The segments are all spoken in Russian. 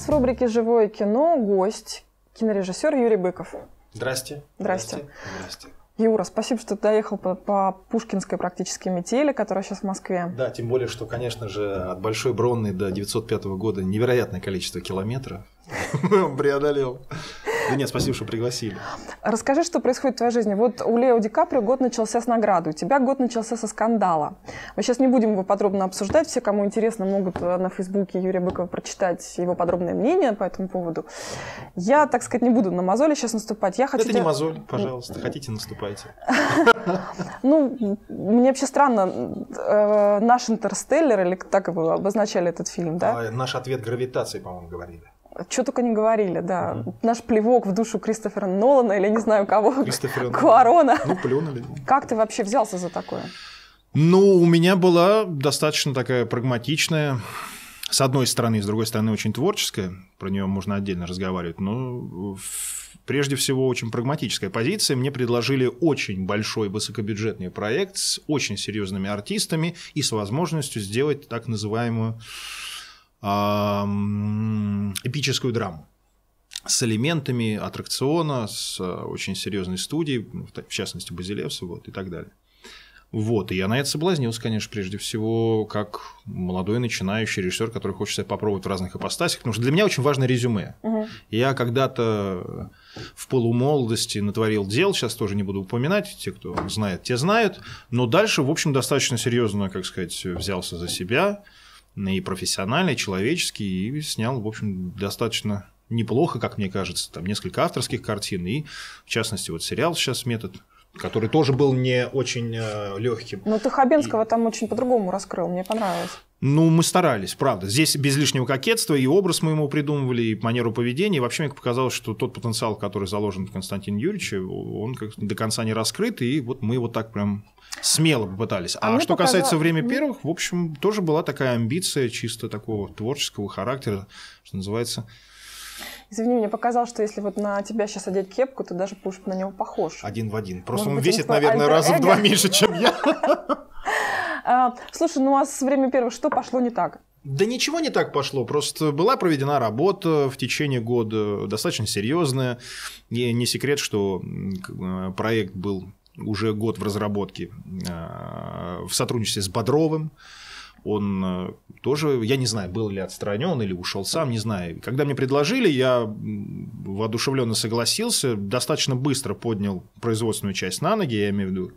нас в рубрике «Живое кино» гость, кинорежиссер Юрий Быков. Здрасте. Здрасте. Здрасте. Юра, спасибо, что ты доехал по, по Пушкинской практически метели, которая сейчас в Москве. Да, тем более, что, конечно же, от Большой Бронной до 905 года невероятное количество километров преодолел. Да нет, спасибо, что пригласили. Расскажи, что происходит в твоей жизни. Вот у Лео Ди Каприо год начался с награды, у тебя год начался со скандала. Мы сейчас не будем его подробно обсуждать, все, кому интересно, могут э, на Фейсбуке Юрия Быкова прочитать его подробное мнение по этому поводу. Я, так сказать, не буду на мозоли сейчас наступать. Я хочу Это тебя... не мозоль, пожалуйста, хотите, наступайте. Ну, мне вообще странно, э, наш «Интерстеллар», или так его обозначали этот фильм, да? А, наш ответ гравитации, по-моему, говорили. Что только не говорили, да. Угу. Наш плевок в душу Кристофера Нолана или не знаю кого, Кристофера Куарона. Ну, плюнули. Как ты вообще взялся за такое? Ну, у меня была достаточно такая прагматичная, с одной стороны, и с другой стороны очень творческая, про нее можно отдельно разговаривать, но прежде всего очень прагматическая позиция. Мне предложили очень большой высокобюджетный проект с очень серьезными артистами и с возможностью сделать так называемую эпическую драму с элементами аттракциона, с э, очень серьезной студией, ну, в частности Базилевса, вот, и так далее. Вот, и я на это соблазнился, конечно, прежде всего, как молодой начинающий режиссер, который хочет себя попробовать в разных ипостасях, потому что для меня очень важно резюме. Угу. Я когда-то в полумолодости натворил дел, сейчас тоже не буду упоминать, те, кто знает, те знают, но дальше, в общем, достаточно серьезно, как сказать, взялся за себя, и профессиональный, и человеческий, и снял, в общем, достаточно неплохо, как мне кажется, там несколько авторских картин, и, в частности, вот сериал сейчас «Метод», который тоже был не очень э, легким. Но ну, ты Хабенского и... там очень по-другому раскрыл, мне понравилось. Ну, мы старались, правда. Здесь без лишнего кокетства и образ мы ему придумывали, и манеру поведения. И вообще мне показалось, что тот потенциал, который заложен в Константине Юрьевиче, он как до конца не раскрыт, и вот мы его так прям смело попытались. А, а что показал... касается «Время первых», в общем, тоже была такая амбиция чисто такого творческого характера, что называется, Извини, мне показалось, что если вот на тебя сейчас одеть кепку, то даже будешь на него похож. Один в один. Просто Может он быть, весит, наверное, раза в два меньше, чем я. А, слушай, ну а с время первого что пошло не так? Да ничего не так пошло, просто была проведена работа в течение года, достаточно серьезная. И не секрет, что проект был уже год в разработке а, в сотрудничестве с Бодровым. Он э, тоже, я не знаю, был ли отстранен или ушел сам, не знаю. Когда мне предложили, я воодушевленно согласился, достаточно быстро поднял производственную часть на ноги, я имею в виду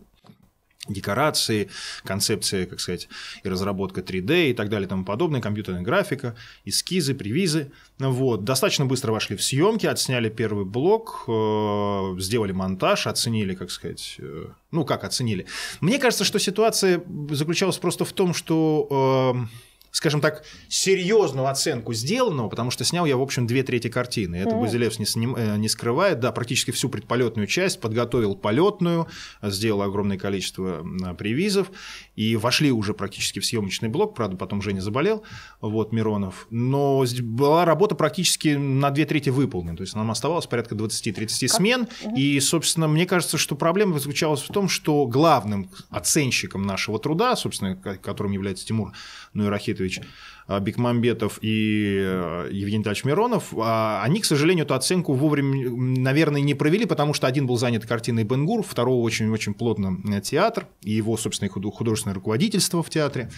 декорации, концепции, как сказать, и разработка 3D и так далее и тому подобное, компьютерная графика, эскизы, привизы. Вот. Достаточно быстро вошли в съемки, отсняли первый блок, э, сделали монтаж, оценили, как сказать, э, ну как оценили. Мне кажется, что ситуация заключалась просто в том, что эм, скажем так, серьезную оценку сделанного, потому что снял я, в общем, две трети картины. Это mm-hmm. Базилевс не, сним, э, не скрывает. Да, практически всю предполетную часть подготовил полетную, сделал огромное количество а, привизов. И вошли уже практически в съемочный блок. Правда, потом Женя заболел, вот Миронов. Но была работа практически на две трети выполнена. То есть нам оставалось порядка 20-30 смен. Mm-hmm. И, собственно, мне кажется, что проблема заключалась в том, что главным оценщиком нашего труда, собственно, которым является Тимур, ну и Рахитович, а, Бекмамбетов и э, Евгений Тальевич Миронов, а, они, к сожалению, эту оценку вовремя, наверное, не провели, потому что один был занят картиной Бенгур, второго очень-очень плотно э, театр и его, собственно, художественное руководительство в театре.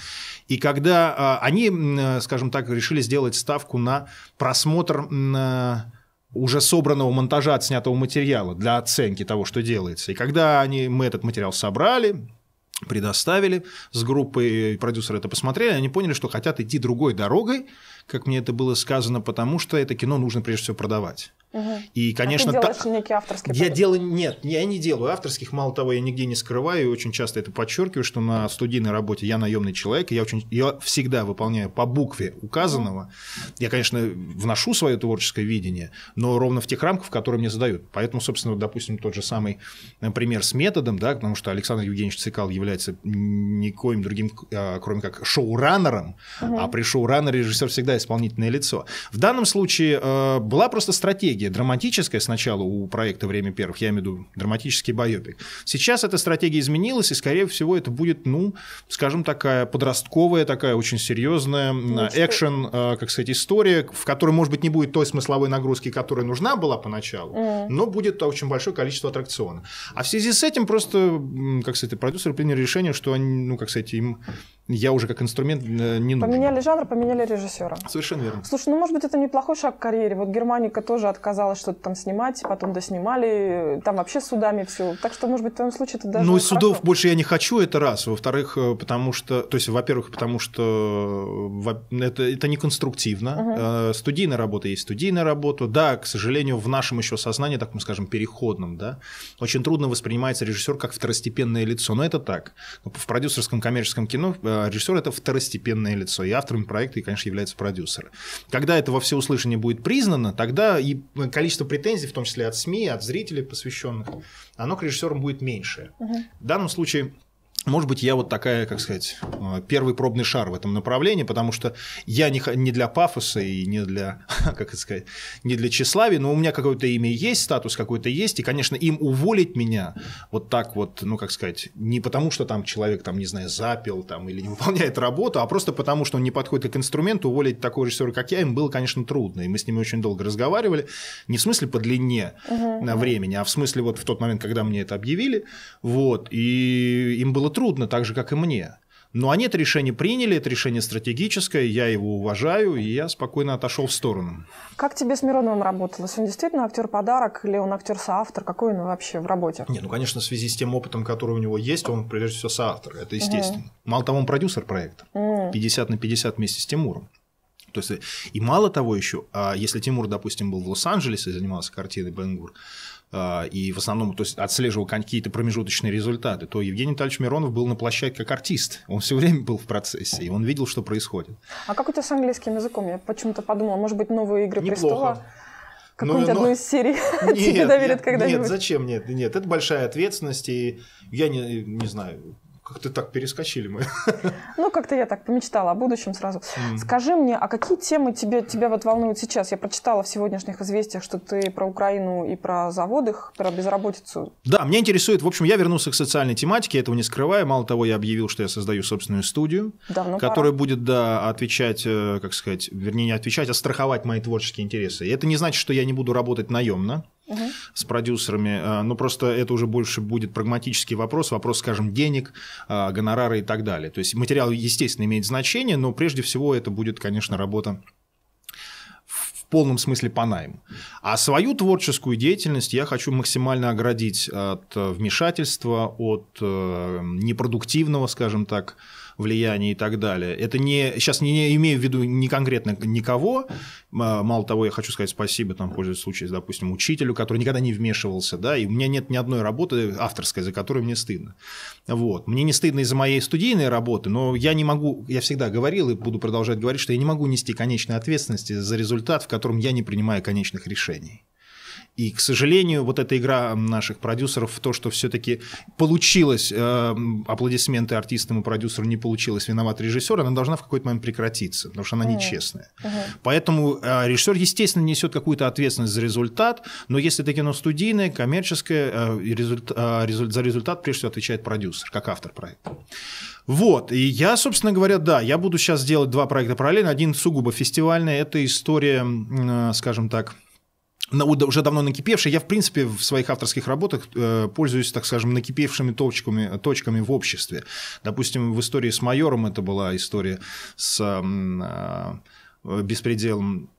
И когда а, они, э, скажем так, решили сделать ставку на просмотр уже собранного монтажа отснятого материала для оценки того, что делается. И когда они, мы этот материал собрали, предоставили с группой, продюсеры это посмотрели, они поняли, что хотят идти другой дорогой, как мне это было сказано, потому что это кино нужно прежде всего продавать. И, конечно, а ты делаешь та... некий авторский Я продукт. делаю... Нет, я не делаю авторских. Мало того, я нигде не скрываю очень часто это подчеркиваю, что на студийной работе я наемный человек, я, очень... я всегда выполняю по букве указанного. Я, конечно, вношу свое творческое видение, но ровно в тех рамках, которые мне задают. Поэтому, собственно, вот, допустим, тот же самый э, пример с методом, да, потому что Александр Евгеньевич Цикал является никоим другим, а, кроме как шоураннером, угу. а при шоураннере режиссер всегда исполнительное лицо. В данном случае э, была просто стратегия стратегия драматическая сначала у проекта «Время первых», я имею в виду драматический байопик. Сейчас эта стратегия изменилась, и, скорее всего, это будет, ну, скажем, такая подростковая, такая очень серьезная ну, э, экшен, э, как сказать, история, в которой, может быть, не будет той смысловой нагрузки, которая нужна была поначалу, но будет очень большое количество аттракционов. А в связи с этим просто, как сказать, продюсеры приняли решение, что они, ну, как сказать, им я уже как инструмент э, не нужен. Поменяли жанр, поменяли режиссера. Совершенно верно. Слушай, ну, может быть, это неплохой шаг к карьере. Вот Германика тоже отказалась что-то там снимать, потом доснимали, там вообще судами все. Так что, может быть, в твоем случае это даже Ну, хорошо. судов больше я не хочу, это раз. Во-вторых, э, потому что... То есть, во-первых, потому что э, это, это не конструктивно. Угу. Студийная работа есть студийная работа. Да, к сожалению, в нашем еще сознании, так мы скажем, переходном, да, очень трудно воспринимается режиссер как второстепенное лицо. Но это так. В продюсерском коммерческом кино Э, режиссер – это второстепенное лицо, и авторами проекта, и, конечно, являются продюсеры. Когда это во всеуслышание будет признано, тогда и э, количество претензий, в том числе от СМИ, от зрителей посвященных, оно к режиссерам будет меньше. Угу. В данном случае может быть, я вот такая, как сказать, э, первый пробный шар в этом направлении, потому что я не, для пафоса и не для, как это сказать, не для тщеславия, но у меня какое-то имя есть, статус какой-то есть, и, конечно, им уволить меня вот так вот, ну, как сказать, не потому что там человек, там, не знаю, запил там или не выполняет работу, а просто потому что он не подходит к инструменту, уволить такого режиссера, как я, им было, конечно, трудно, и мы с ними очень долго разговаривали, не в смысле по длине угу. времени, а в смысле вот в тот момент, когда мне это объявили, вот, и им было трудно, так же, как и мне. Но они это решение приняли, это решение стратегическое, я его уважаю, и я спокойно отошел в сторону. Как тебе с Мироновым работалось? Он действительно актер-подарок или он актер-соавтор? Какой он вообще в работе? Не, ну, конечно, в связи с тем опытом, который у него есть, он, прежде всего, соавтор, это естественно. Угу. Мало того, он продюсер проекта, угу. 50 на 50 вместе с Тимуром. То есть, и мало того еще, а если Тимур, допустим, был в Лос-Анджелесе и занимался картиной «Бенгур», а, и в основном то есть, отслеживал какие-то промежуточные результаты, то Евгений Витальевич Миронов был на площадке как артист. Он все время был в процессе, и он видел, что происходит. А как у тебя с английским языком? Я почему-то подумала, может быть, новые игры Неплохо. престола? какую-нибудь ну, ну, одну из серий тебе доверят когда-нибудь? Нет, зачем? Нет, нет, это большая ответственность, и я не, не знаю, как-то так перескочили мы. Ну, как-то я так помечтала о будущем сразу. Mm. Скажи мне, а какие темы тебе, тебя вот волнуют сейчас? Я прочитала в сегодняшних известиях, что ты про Украину и про заводы, про безработицу. Да, меня интересует, в общем, я вернулся к социальной тематике, этого не скрываю. Мало того, я объявил, что я создаю собственную студию, Давно которая пора. будет, да, отвечать, э, как сказать, вернее, не отвечать, а страховать мои творческие интересы. И это не значит, что я не буду работать наемно угу. с продюсерами. А, но ну, просто это уже больше будет прагматический вопрос, вопрос, скажем, денег, а, гонорара и так далее. То есть материал, естественно, имеет значение, но прежде всего это будет, конечно, работа в полном смысле по найму. А свою творческую деятельность я хочу максимально оградить от э, вмешательства, от э, непродуктивного, скажем так, влияние и так далее. Это не, сейчас не имею в виду не конкретно никого, а, мало того, я хочу сказать спасибо, там, пользуясь случаем, допустим, учителю, который никогда не вмешивался, да, и у меня нет ни одной работы авторской, за которую мне стыдно. Вот. Мне не стыдно из-за моей студийной работы, но я не могу, я всегда говорил и буду продолжать говорить, что я не могу нести конечной ответственности за результат, в котором я не принимаю конечных решений. И, к сожалению, вот эта игра наших продюсеров в то, что все-таки получилось, э, аплодисменты артистам и продюсеру не получилось, виноват режиссер, она должна в какой-то момент прекратиться, потому что она нечестная. Mm-hmm. Поэтому э, режиссер, естественно, несет какую-то ответственность за результат, но если это кино студийное, коммерческое, э, результ, э, результ, за результат прежде всего отвечает продюсер, как автор проекта. Вот, и я, собственно говоря, да, я буду сейчас делать два проекта параллельно. Один сугубо фестивальный, это история, э, скажем так, уже давно накипевший. Я, в принципе, в своих авторских работах э, пользуюсь, так скажем, накипевшими точками, точками в обществе. Допустим, в истории с майором это была история с э, беспределом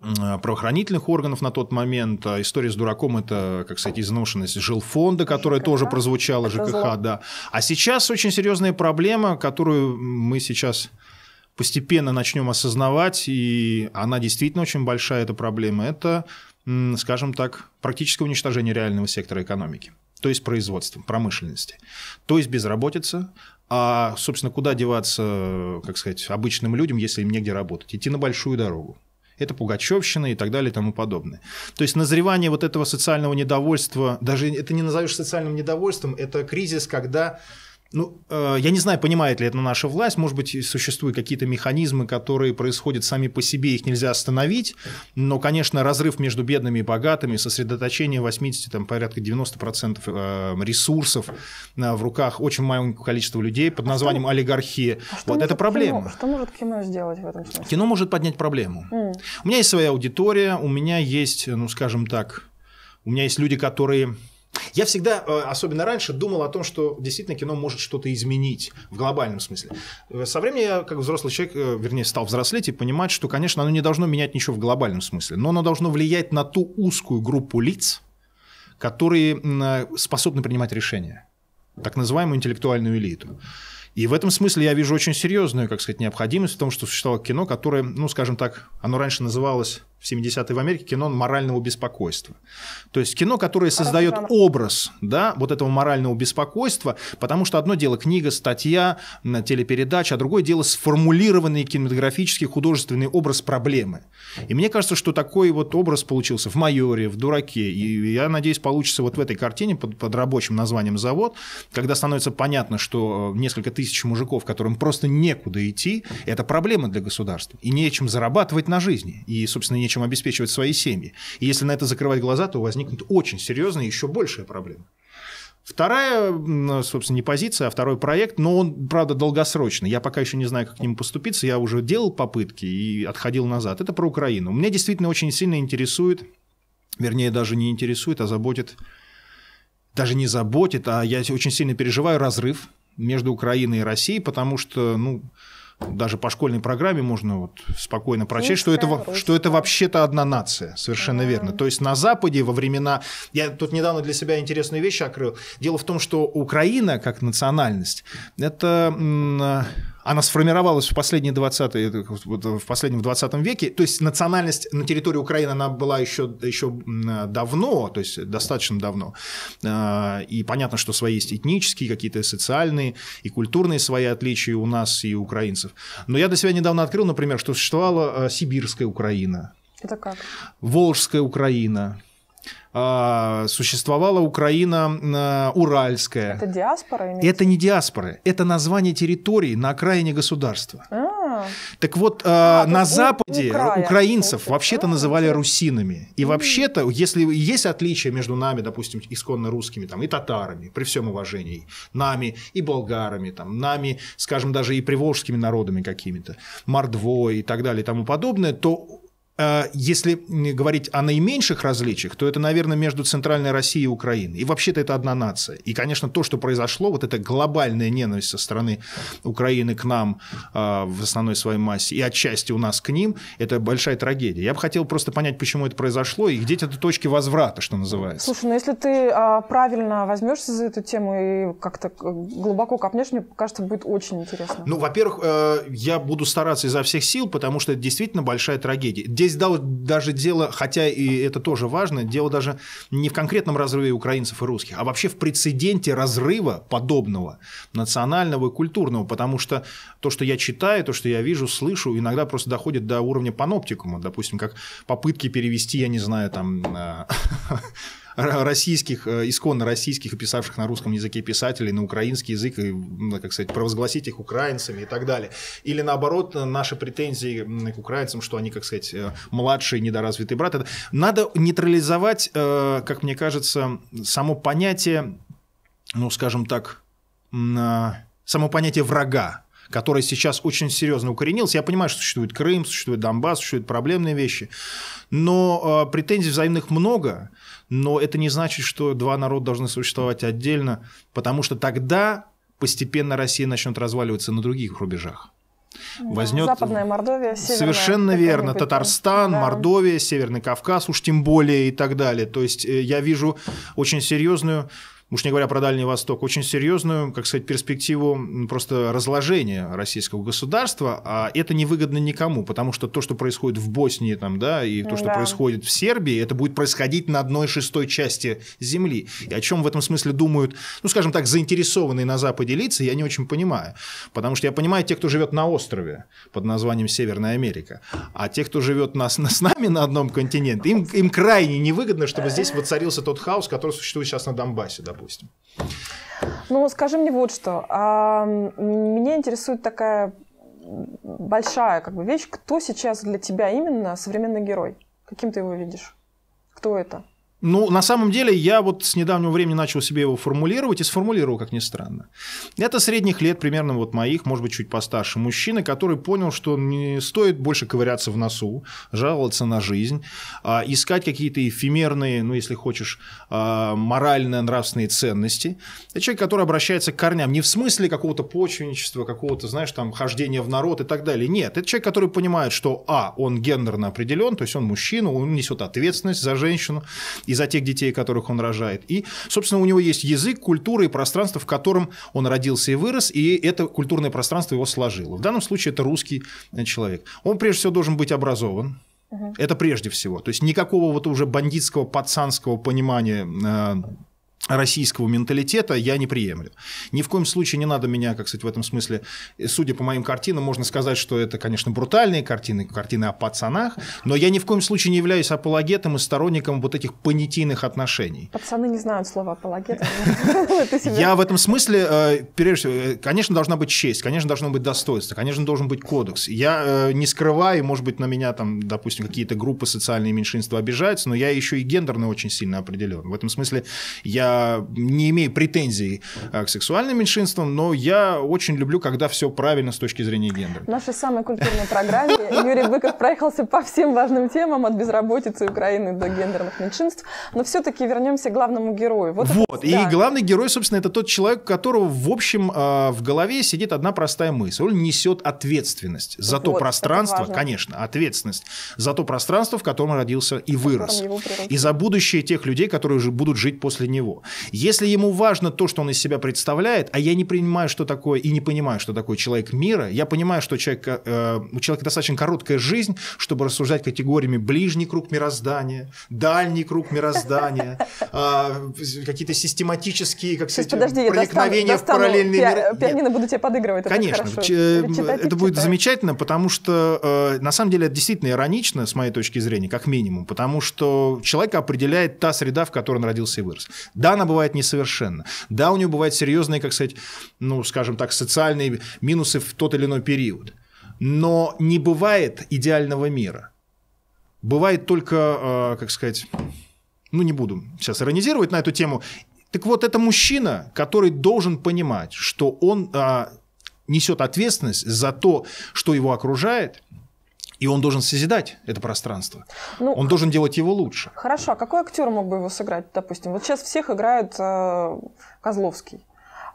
э, правоохранительных органов на тот момент. А история с дураком – это, как сказать, изношенность жилфонда, которая ЖКХ. тоже прозвучала, ЖКХ, зло. да. А сейчас очень серьезная проблема, которую мы сейчас постепенно начнем осознавать, и она действительно очень большая, эта проблема, это скажем так, практическое уничтожение реального сектора экономики то есть производства, промышленности, то есть безработица, а, собственно, куда деваться, как сказать, обычным людям, если им негде работать? Идти на большую дорогу. Это Пугачевщина и так далее и тому подобное. То есть назревание вот этого социального недовольства, даже это не назовешь социальным недовольством, это кризис, когда ну, э, я не знаю, понимает ли это наша власть. Может быть, существуют какие-то механизмы, которые происходят сами по себе, их нельзя остановить. Но, конечно, разрыв между бедными и богатыми, сосредоточение 80, там, порядка 90% э, ресурсов э, в руках очень маленького количества людей под а названием а олигархия. А вот это проблема. Кино? Что может кино сделать в этом смысле? Кино может поднять проблему. Mm. У меня есть своя аудитория, у меня есть, ну, скажем так, у меня есть люди, которые я всегда, э, особенно раньше, думал о том, что действительно кино может что-то изменить в глобальном смысле. Э, со временем я, как взрослый человек, э, вернее, стал взрослеть и понимать, что, конечно, оно не должно менять ничего в глобальном смысле, но оно должно влиять на ту узкую группу лиц, которые способны принимать решения, так называемую интеллектуальную элиту. И в этом смысле я вижу очень серьезную, как сказать, необходимость в том, что существовало кино, которое, ну, скажем так, оно раньше называлось в 70-е в Америке кино морального беспокойства. То есть кино, которое создает образ да, вот этого морального беспокойства, потому что одно дело книга, статья, телепередача, а другое дело сформулированный кинематографический художественный образ проблемы. И мне кажется, что такой вот образ получился в «Майоре», в «Дураке», и я надеюсь, получится вот в этой картине под, под рабочим названием «Завод», когда становится понятно, что э, несколько тысяч мужиков, которым просто некуда идти, это проблема для государства, и нечем зарабатывать на жизни, и, собственно, нечем чем обеспечивать свои семьи. И если на это закрывать глаза, то возникнет очень серьезная еще большая проблема. Вторая, собственно, не позиция, а второй проект, но он, правда, долгосрочный. Я пока еще не знаю, как к нему поступиться. Я уже делал попытки и отходил назад. Это про Украину. Меня действительно очень сильно интересует, вернее, даже не интересует, а заботит, даже не заботит, а я очень сильно переживаю разрыв между Украиной и Россией, потому что, ну, даже по школьной программе можно вот спокойно прочесть, Русская, что это, что это вообще-то одна нация, совершенно mm-hmm. верно. То есть на Западе во времена... Я тут недавно для себя интересные вещи открыл. Дело в том, что Украина как национальность, это она сформировалась в, последние 20, э, в последнем 20 веке. То есть национальность на территории Украины она была еще, еще давно, то есть достаточно давно. А, и понятно, что свои есть этнические, какие-то социальные и культурные свои отличия у нас и у украинцев. Но я для себя недавно открыл, например, что существовала э, Сибирская Украина. Это как? Волжская Украина а, существовала Украина а, Уральская. Это диаспора? Имеете? Это не диаспоры это название территории на окраине государства. А-а-а. Так вот, а, а на Западе у края, украинцев вообще-то а, называли русинами. И вообще-то, если есть отличие между нами, допустим, исконно русскими там, и татарами, при всем уважении, нами и болгарами, там, нами, скажем, даже и приволжскими народами какими-то, мордвой и так далее и тому подобное, то Э, если говорить о наименьших различиях, то это, наверное, между Центральной Россией и Украиной. И вообще-то это одна нация. И, конечно, то, что произошло, вот эта глобальная ненависть со стороны Украины к нам э, в основной своей массе и отчасти у нас к ним, это большая трагедия. Я бы хотел просто понять, почему это произошло и где эти точки возврата, что называется. Слушай, ну если ты а, правильно возьмешься за эту тему и как-то э, глубоко копнешь, мне кажется, будет очень интересно. Ну, во-первых, я буду стараться изо всех сил, потому что это действительно большая трагедия здесь да, вот даже дело, хотя и это тоже важно, дело даже не в конкретном разрыве украинцев и русских, а вообще в прецеденте разрыва подобного национального и культурного, потому что то, что я читаю, то, что я вижу, слышу, иногда просто доходит до уровня паноптикума, допустим, как попытки перевести, я не знаю, там э, российских, э, исконно российских, писавших на русском языке писателей, на украинский язык, и, ну, как сказать, провозгласить их украинцами и так далее. Или наоборот, э, наши претензии к украинцам, что они, как сказать, э, младший недоразвитый брат. Надо нейтрализовать, как мне кажется, само понятие, ну, скажем так, само понятие врага который сейчас очень серьезно укоренился. Я понимаю, что существует Крым, существует Донбасс, существуют проблемные вещи, но э, претензий взаимных много, но это не значит, что два народа должны существовать отдельно, потому что тогда постепенно Россия начнет разваливаться на других рубежах. Ну, Возьмет... Западная Мордовия, Северная. Совершенно верно. Татарстан, да. Мордовия, Северный Кавказ уж тем более и так далее. То есть э, я вижу очень серьезную уж не говоря про Дальний Восток, очень серьезную, как сказать, перспективу просто разложения российского государства, а это невыгодно никому, потому что то, что происходит в Боснии там, да, и то, что да. происходит в Сербии, это будет происходить на одной шестой части земли. И о чем в этом смысле думают, ну, скажем так, заинтересованные на Западе лица, я не очень понимаю, потому что я понимаю тех, кто живет на острове под названием Северная Америка, а те, кто живет нас, с нами на одном континенте, им, им крайне невыгодно, чтобы здесь воцарился тот хаос, который существует сейчас на Донбассе, да, допустим. Ну, скажи мне вот что. А, меня интересует такая большая как бы вещь. Кто сейчас для тебя именно современный герой? Каким ты его видишь? Кто это? Ну, на самом деле, я вот с недавнего времени начал себе его формулировать и сформулировал, как ни странно. Это средних лет, примерно вот моих, может быть, чуть постарше мужчины, который понял, что не стоит больше ковыряться в носу, жаловаться на жизнь, а, искать какие-то эфемерные, ну, если хочешь, а, морально-нравственные ценности. Это человек, который обращается к корням. Не в смысле какого-то почвенничества, какого-то, знаешь, там, хождения в народ и так далее. Нет, это человек, который понимает, что, а, он гендерно определен, то есть он мужчина, он несет ответственность за женщину, и за тех детей, которых он рожает. И, собственно, у него есть язык, культура и пространство, в котором он родился и вырос, и это культурное пространство его сложило. В данном случае это русский э, человек. Он, прежде всего, должен быть образован, это прежде всего. То есть никакого вот уже бандитского, пацанского понимания э, российского менталитета я не приемлю. Ни в коем случае не надо меня, как сказать, в этом смысле, э, судя по моим картинам, можно сказать, что это, конечно, брутальные картины, картины о пацанах, но я ни в коем случае не являюсь апологетом и сторонником вот этих понятийных отношений. Пацаны не знают слова апологет. Я в этом смысле, э, прежде всего, э, конечно, должна быть честь, конечно, должно быть достоинство, конечно, должен быть кодекс. Я не скрываю, может быть, на меня там, допустим, какие-то группы социальные меньшинства обижаются, но я еще и гендерно очень сильно определен. В этом смысле я не имею претензий э, к сексуальным меньшинствам, но я очень люблю, когда все правильно с точки зрения гендера. В нашей самой культурной программе Юрий Быков проехался по всем важным темам, от безработицы Украины до гендерных меньшинств, но все-таки вернемся к главному герою. Вот, вот. и главный герой, собственно, это тот человек, у которого, в общем, э, в голове сидит одна простая мысль. Он несет ответственность за вот, то пространство, конечно, ответственность за то пространство, в котором родился и вырос, и за будущее тех людей, которые уже будут жить после него. Если ему важно то, что он из себя представляет, а я не принимаю, что такое, и не понимаю, что такое человек мира, я понимаю, что человек, э, у человека достаточно короткая жизнь, чтобы рассуждать категориями ближний круг мироздания, дальний круг мироздания, э, какие-то систематические, как сказать, подожди, проникновения достану, в параллельные пиа- миры. Пианино буду тебе подыгрывать. это Конечно, э, это читать, будет замечательно, потому что э, на самом деле это действительно иронично, с моей точки зрения, как минимум, потому что человека определяет та среда, в которой он родился и вырос. Да, да, она бывает несовершенна. Да, у нее бывают серьезные, как сказать, ну, скажем так, социальные минусы в тот или иной период. Но не бывает идеального мира. Бывает только, а, как сказать, ну не буду сейчас иронизировать на эту тему. Так вот, это мужчина, который должен понимать, что он а, несет ответственность за то, что его окружает – и он должен созидать это пространство. Ну, он должен делать его лучше. Хорошо, а какой актер мог бы его сыграть, допустим? Вот сейчас всех играет э, Козловский.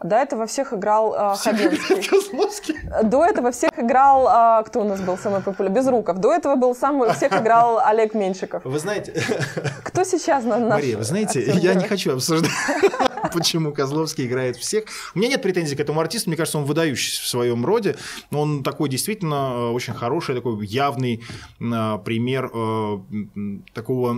До этого всех играл э, Хабенский. До этого всех играл... Э, кто у нас был самый популярный? Безруков. До этого был самый... Всех играл Олег Меньшиков. Вы знаете... Кто сейчас на наш... Мария, вы знаете, я да? не хочу обсуждать, почему Козловский играет всех. У меня нет претензий к этому артисту. Мне кажется, он выдающийся в своем роде. Он такой действительно э, очень хороший, такой явный а, пример э, такого,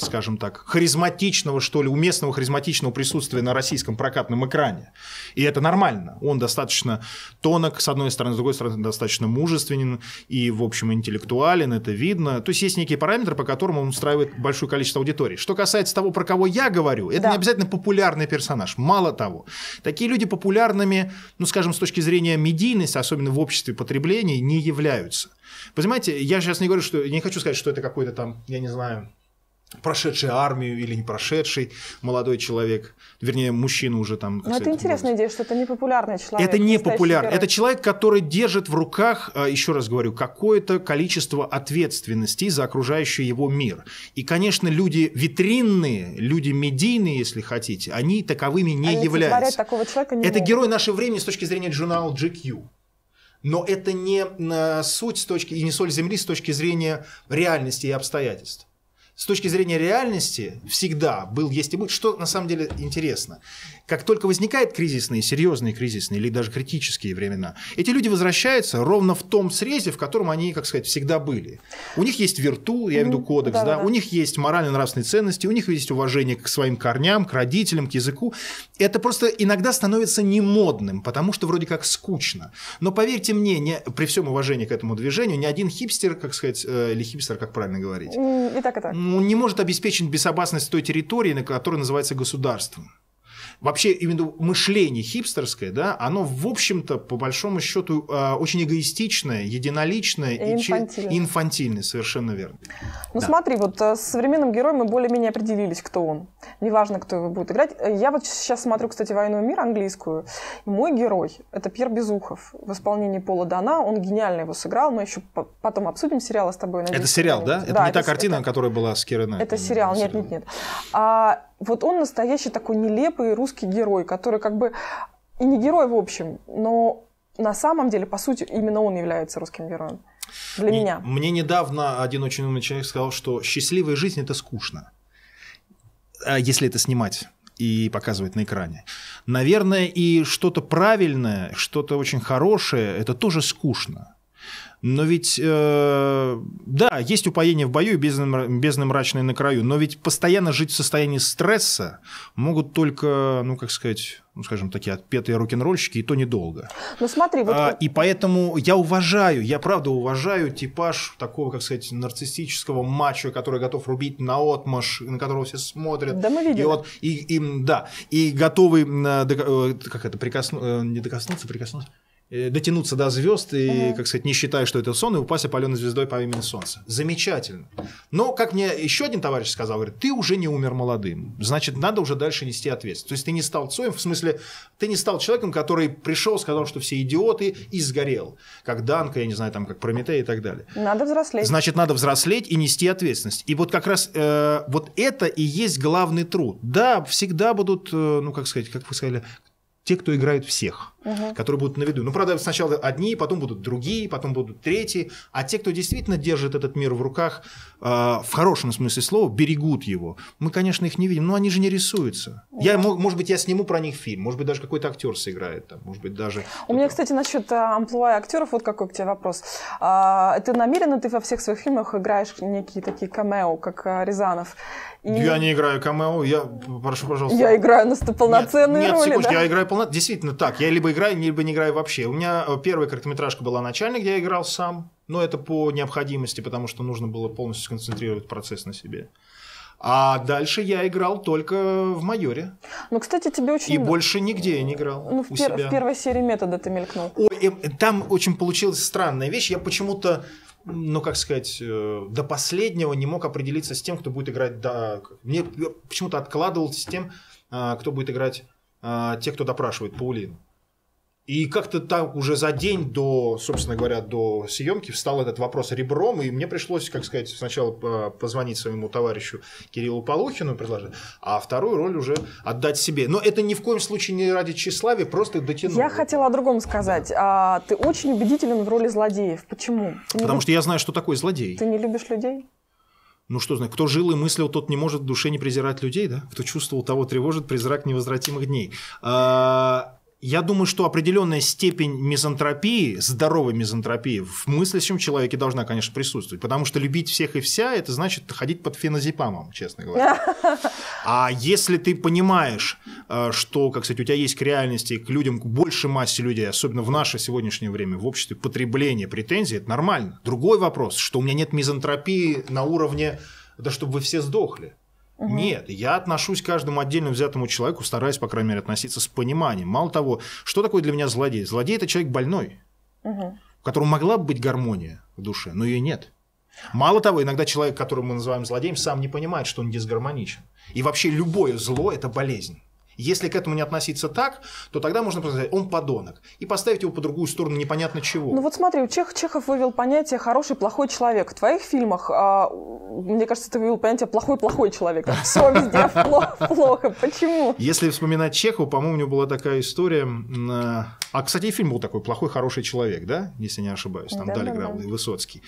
скажем так, харизматичного, что ли, уместного харизматичного присутствия на российском прокатном экране. И это нормально. Он достаточно тонок, с одной стороны, с другой стороны, достаточно мужественен и, в общем, интеллектуален, это видно. То есть есть некие параметры, по которым он устраивает большое количество аудитории. Что касается того, про кого я говорю, это да. не обязательно популярный персонаж. Мало того, такие люди популярными, ну, скажем, с точки зрения медийности, особенно в обществе потребления, не являются. Понимаете, я сейчас не говорю, что не хочу сказать, что это какой-то там, я не знаю, прошедший армию или не прошедший молодой человек, вернее, мужчина уже там. Но ну, это интересная идея, что это не популярный человек. Это не популярный. Это человек, который держит в руках, а, еще раз говорю, какое-то количество ответственности за окружающий его мир. И, конечно, люди витринные, люди медийные, если хотите, они таковыми не они являются. Такого человека не это могут. герой нашего времени с точки зрения журнала GQ. Но это не а, суть с точки, и не соль земли с точки зрения реальности и обстоятельств с точки зрения реальности всегда был, есть и будет. Что на самом деле интересно? Как только возникают кризисные, серьезные кризисные или даже критические времена, эти люди возвращаются ровно в том срезе, в котором они, как сказать, всегда были. У них есть верту, я имею в виду ну, кодекс, да, да, да. у них есть морально-нравственные ценности, у них есть уважение к своим корням, к родителям, к языку. Это просто иногда становится немодным, потому что вроде как скучно. Но поверьте мне, не, при всем уважении к этому движению, ни один хипстер, как сказать, э, или хипстер, как правильно говорить. И так, и так он не может обеспечить безопасность той территории, на которой называется государством вообще именно мышление хипстерское, да, оно, в общем-то, по большому счету, э, очень эгоистичное, единоличное и, и инфантильное. И инфантильное, совершенно верно. Ну да. смотри, вот э, с современным героем мы более-менее определились, кто он. Неважно, кто его будет играть. Э, я вот сейчас смотрю, кстати, «Войну и мир» английскую. мой герой — это Пьер Безухов в исполнении Пола Дана. Он гениально его сыграл. Мы еще потом обсудим сериал с тобой. Надеюсь, это сериал, да? Это да, не это, та картина, это, которая была с Кирой Это сериал, нет-нет-нет. А, вот он настоящий такой нелепый русский герой, который как бы и не герой в общем, но на самом деле, по сути, именно он является русским героем. Для мне, меня. Мне недавно один очень умный человек сказал, что счастливая жизнь это скучно, а если это снимать и показывать на экране. Наверное, и что-то правильное, что-то очень хорошее, это тоже скучно. Но ведь, э, да, есть упоение в бою и бездна мрачная на краю, но ведь постоянно жить в состоянии стресса могут только, ну, как сказать, ну, скажем, такие отпетые рок-н-ролльщики, и то недолго. Ну, смотри, вот... А, и поэтому я уважаю, я правда уважаю типаж такого, как сказать, нарциссического мачо, который готов рубить на отмаш, на которого все смотрят. Да, мы видели. И, вот, и, и да, и готовый, э, э, как это, прикоснуться, э, не докоснуться, прикоснуться, Э, дотянуться до звезд и, угу. как сказать, не считая, что это сон, и упасть опаленной звездой по имени Солнца. Замечательно. Но, как мне еще один товарищ сказал, говорит, ты уже не умер молодым, значит, надо уже дальше нести ответственность. То есть ты не стал Цоем, в смысле, ты не стал человеком, который пришел, сказал, что все идиоты, и сгорел, как Данка, я не знаю, там, как Прометей и так далее. Надо взрослеть. Значит, надо взрослеть и нести ответственность. И вот как раз э, вот это и есть главный труд. Да, всегда будут, э, ну, как сказать, как вы сказали, те, кто играет всех – угу. которые будут на виду. Ну, правда, сначала одни, потом будут другие, потом будут третьи. А те, кто действительно держит этот мир в руках, э, в хорошем смысле слова, берегут его. Мы, конечно, их не видим, но они же не рисуются. Я, может быть, я сниму про них фильм, может быть, даже какой-то актер сыграет там, может быть, даже... У меня, кстати, насчет э, амплуа актеров, вот какой к тебе вопрос. А, ты намеренно ты во всех своих фильмах играешь некие такие камео, как э, Рязанов? И... Я не играю камео, я, прошу, пожалуйста. Я играю на полноценные нет, нет, роли, секундочку, да? я играю полноценные, действительно так, я либо играй, либо не играй вообще. У меня э, первая короткометражка была «Начальник», где я играл сам, но это по необходимости, потому что нужно было полностью сконцентрировать процесс на себе. А дальше я играл только в майоре. Ну, кстати, тебе очень... И больше нигде я не играл. Ну, в, у пер... себя. в первой серии метода ты мелькнул. Ой, эм, там очень получилась странная вещь. Я почему-то, ну, как сказать, э, до последнего не мог определиться с тем, кто будет играть... До... Мне э, почему-то откладывался с тем, а, кто будет играть... А, те, кто допрашивает Паулину. И как-то так уже за день до, собственно говоря, до съемки встал этот вопрос ребром, и мне пришлось, как сказать, сначала э, позвонить своему товарищу Кириллу Полухину предложить, а вторую роль уже отдать себе. Но это ни в коем случае не ради тщеславия, просто дотянуть. Я хотела о другом сказать. Да. А, ты очень убедителен в роли злодеев. Почему? Ты Потому люб... что я знаю, что такое злодей. Ты не любишь людей? Ну что знаю, кто жил и мыслил, тот не может в душе не презирать людей, да? Кто чувствовал, того тревожит призрак невозвратимых дней. А я думаю, что определенная степень мизантропии, здоровой мизантропии в мыслящем человеке должна, конечно, присутствовать. Потому что любить всех и вся – это значит ходить под феназепамом, честно говоря. А если ты понимаешь, э, что, как сказать, у тебя есть к реальности, к людям, к большей массе людей, особенно в наше сегодняшнее время, в обществе потребление, претензий, это нормально. Другой вопрос, что у меня нет мизантропии на уровне «да чтобы вы все сдохли». Угу. Нет, я отношусь к каждому отдельно взятому человеку, стараюсь, по крайней мере, относиться с пониманием. Мало того, что такое для меня злодей? Злодей – это человек больной, угу. у которого могла бы быть гармония в душе, но ее нет. Мало того, иногда человек, которого мы называем злодеем, сам не понимает, что он дисгармоничен. И вообще любое зло – это болезнь. Если к этому не относиться так, то тогда можно просто сказать, он подонок, и поставить его по другую сторону непонятно чего. Ну вот смотри, Чех, Чехов вывел понятие «хороший, плохой человек». В твоих фильмах, а, мне кажется, ты вывел понятие «плохой-плохой человек». Все везде плохо. Почему? Если вспоминать Чехова, по-моему, у него была такая история... А, а, кстати, и фильм был такой «Плохой, хороший человек», да? Если не ошибаюсь, там Дали играл и Высоцкий.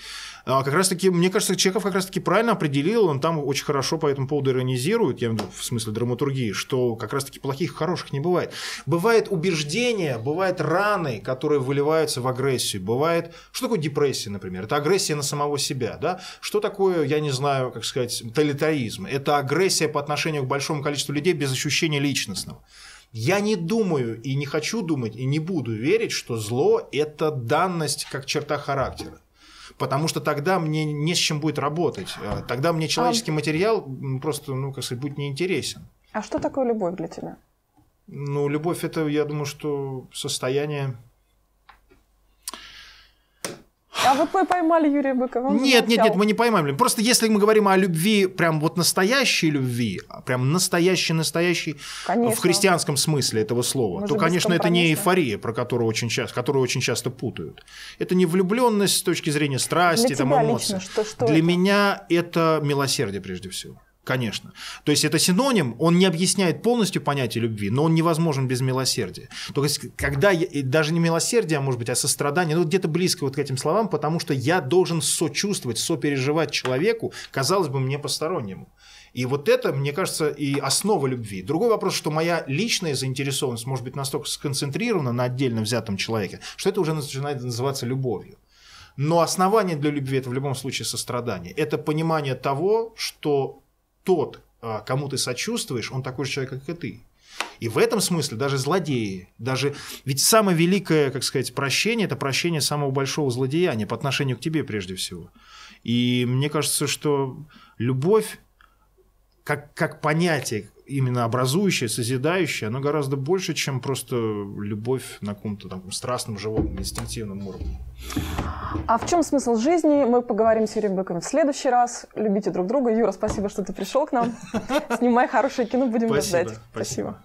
А как раз-таки, мне кажется, Чехов как раз-таки правильно определил, он там очень хорошо по этому поводу иронизирует, я в смысле драматургии, что как раз-таки плохих, хороших не бывает. Бывает убеждение, бывают раны, которые выливаются в агрессию. Бывает, что такое депрессия, например? Это агрессия на самого себя. Да? Что такое, я не знаю, как сказать, тоталитаризм? Это агрессия по отношению к большому количеству людей без ощущения личностного. Я не думаю и не хочу думать и не буду верить, что зло – это данность как черта характера потому что тогда мне не с чем будет работать. Э, тогда мне а человеческий материал просто, ну, как сказать, будет неинтересен. А что такое любовь для тебя? Ну, любовь это, я думаю, что состояние а вот мы поймали Юрия Быкова. Нет, нет, нет, мы не поймали. Просто если мы говорим о любви, прям вот настоящей любви, прям настоящей, настоящей, конечно. в христианском смысле этого слова, мы то, конечно, это не эйфория, про которую очень часто, которую очень часто путают. Это не влюбленность с точки зрения страсти, Для там, эмоций. Лично, что, что Для это? меня это милосердие прежде всего конечно. То есть это синоним, он не объясняет полностью понятие любви, но он невозможен без милосердия. То есть когда, я, даже не милосердие, а может быть, а сострадание, ну где-то близко вот к этим словам, потому что я должен сочувствовать, сопереживать человеку, казалось бы, мне постороннему. И вот это, мне кажется, и основа любви. Другой вопрос, что моя личная заинтересованность может быть настолько сконцентрирована на отдельно взятом человеке, что это уже начинает называться любовью. Но основание для любви это в любом случае сострадание. Это понимание того, что тот, а, кому ты сочувствуешь, он такой же человек, как и ты. И в этом смысле даже злодеи, даже ведь самое великое, как сказать, прощение, это прощение самого большого злодеяния по отношению к тебе прежде всего. И мне кажется, что любовь как, как понятие, именно образующее, созидающее, оно гораздо больше, чем просто любовь на каком-то там страстном, животном, инстинктивном уровне. А в чем смысл жизни, мы поговорим с Юрием Быковым в следующий раз. Любите друг друга. Юра, спасибо, что ты пришел к нам. Снимай хорошее кино, будем ждать. Спасибо.